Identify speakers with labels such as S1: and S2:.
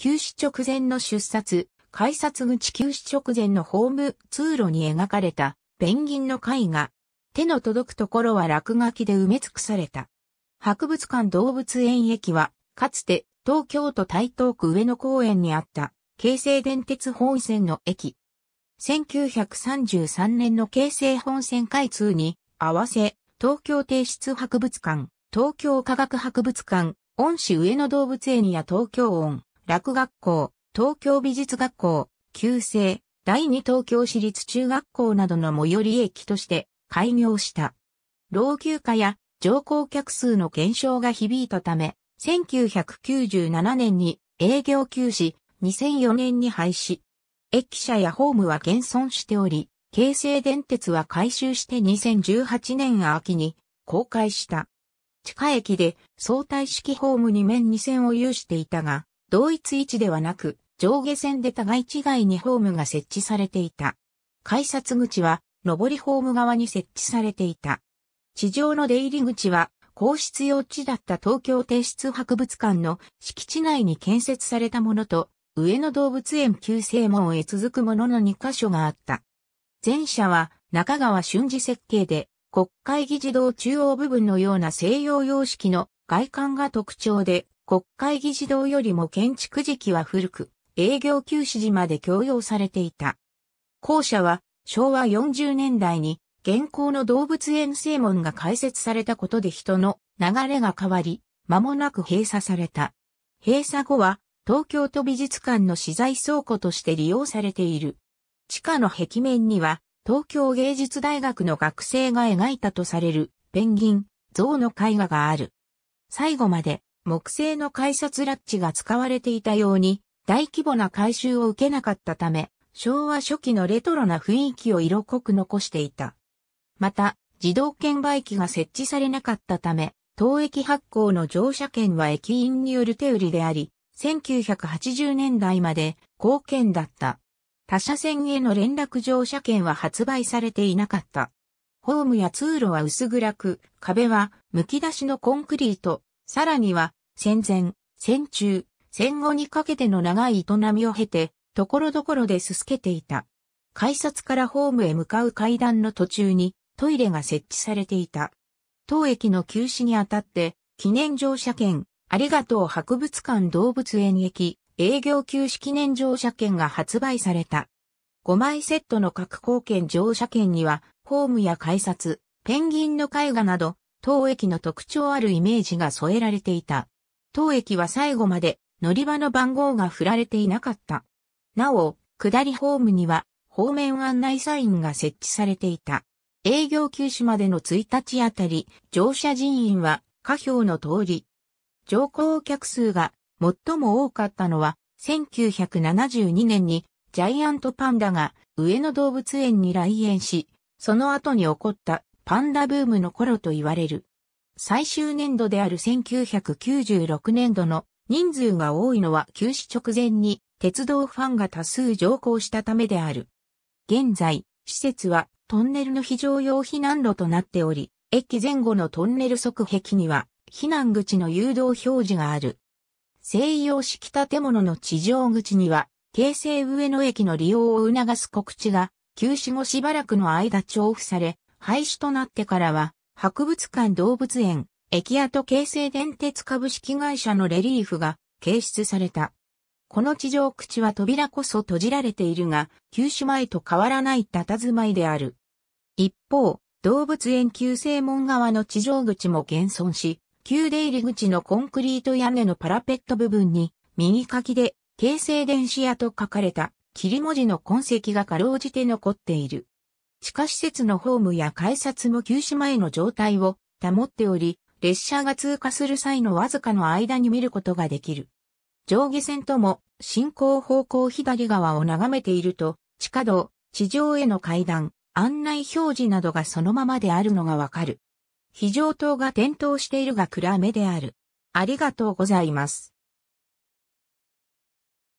S1: 休止直前の出札、改札口休止直前のホーム通路に描かれたペンギンの絵画。手の届くところは落書きで埋め尽くされた。博物館動物園駅は、かつて東京都台東区上野公園にあった京成電鉄本線の駅。1933年の京成本線開通に合わせ、東京帝室博物館、東京科学博物館、恩師上野動物園や東京音。落学校、東京美術学校、旧制、第二東京市立中学校などの最寄り駅として開業した。老朽化や乗降客数の減少が響いたため、1997年に営業休止、2004年に廃止。駅舎やホームは現存しており、京成電鉄は改修して2018年秋に公開した。地下駅で相対式ホームに面2線を有していたが、同一位置ではなく、上下線で互い違いにホームが設置されていた。改札口は、上りホーム側に設置されていた。地上の出入り口は、皇室用地だった東京帝室博物館の敷地内に建設されたものと、上野動物園旧正門へ続くものの2カ所があった。前者は中川俊二設計で、国会議事堂中央部分のような西洋様式の外観が特徴で、国会議事堂よりも建築時期は古く、営業休止時まで強要されていた。校舎は昭和40年代に現行の動物園正門が開設されたことで人の流れが変わり、間もなく閉鎖された。閉鎖後は東京都美術館の資材倉庫として利用されている。地下の壁面には東京芸術大学の学生が描いたとされるペンギン、像の絵画がある。最後まで木製の改札ラッチが使われていたように、大規模な改修を受けなかったため、昭和初期のレトロな雰囲気を色濃く残していた。また、自動券売機が設置されなかったため、当駅発行の乗車券は駅員による手売りであり、1980年代まで貢献だった。他社線への連絡乗車券は発売されていなかった。ホームや通路は薄暗く、壁は剥き出しのコンクリート、さらには戦前、戦中、戦後にかけての長い営みを経て、ところどころですすけていた。改札からホームへ向かう階段の途中にトイレが設置されていた。当駅の休止にあたって、記念乗車券、ありがとう博物館動物園駅、営業休止記念乗車券が発売された。5枚セットの各貢献乗車券には、ホームや改札、ペンギンの絵画など、当駅の特徴あるイメージが添えられていた。当駅は最後まで乗り場の番号が振られていなかった。なお、下りホームには方面案内サインが設置されていた。営業休止までの1日あたり、乗車人員は下表の通り。乗降客数が最も多かったのは、1972年にジャイアントパンダが上野動物園に来園し、その後に起こったパンダブームの頃と言われる。最終年度である1996年度の人数が多いのは休止直前に鉄道ファンが多数乗降したためである。現在、施設はトンネルの非常用避難路となっており、駅前後のトンネル側壁には避難口の誘導表示がある。西洋式建物の地上口には、京成上野駅の利用を促す告知が、休止後しばらくの間調布され、廃止となってからは、博物館動物園、駅跡京成電鉄株式会社のレリーフが掲出された。この地上口は扉こそ閉じられているが、旧市前と変わらない佇まいである。一方、動物園旧正門側の地上口も現存し、旧出入り口のコンクリート屋根のパラペット部分に、右書きで、京成電子屋と書かれた、切り文字の痕跡がかろうじて残っている。地下施設のホームや改札も休止前の状態を保っており、列車が通過する際のわずかの間に見ることができる。上下線とも進行方向左側を眺めていると、地下道、地上への階段、案内表示などがそのままであるのがわかる。非常灯が点灯しているが暗めである。ありがとうございます。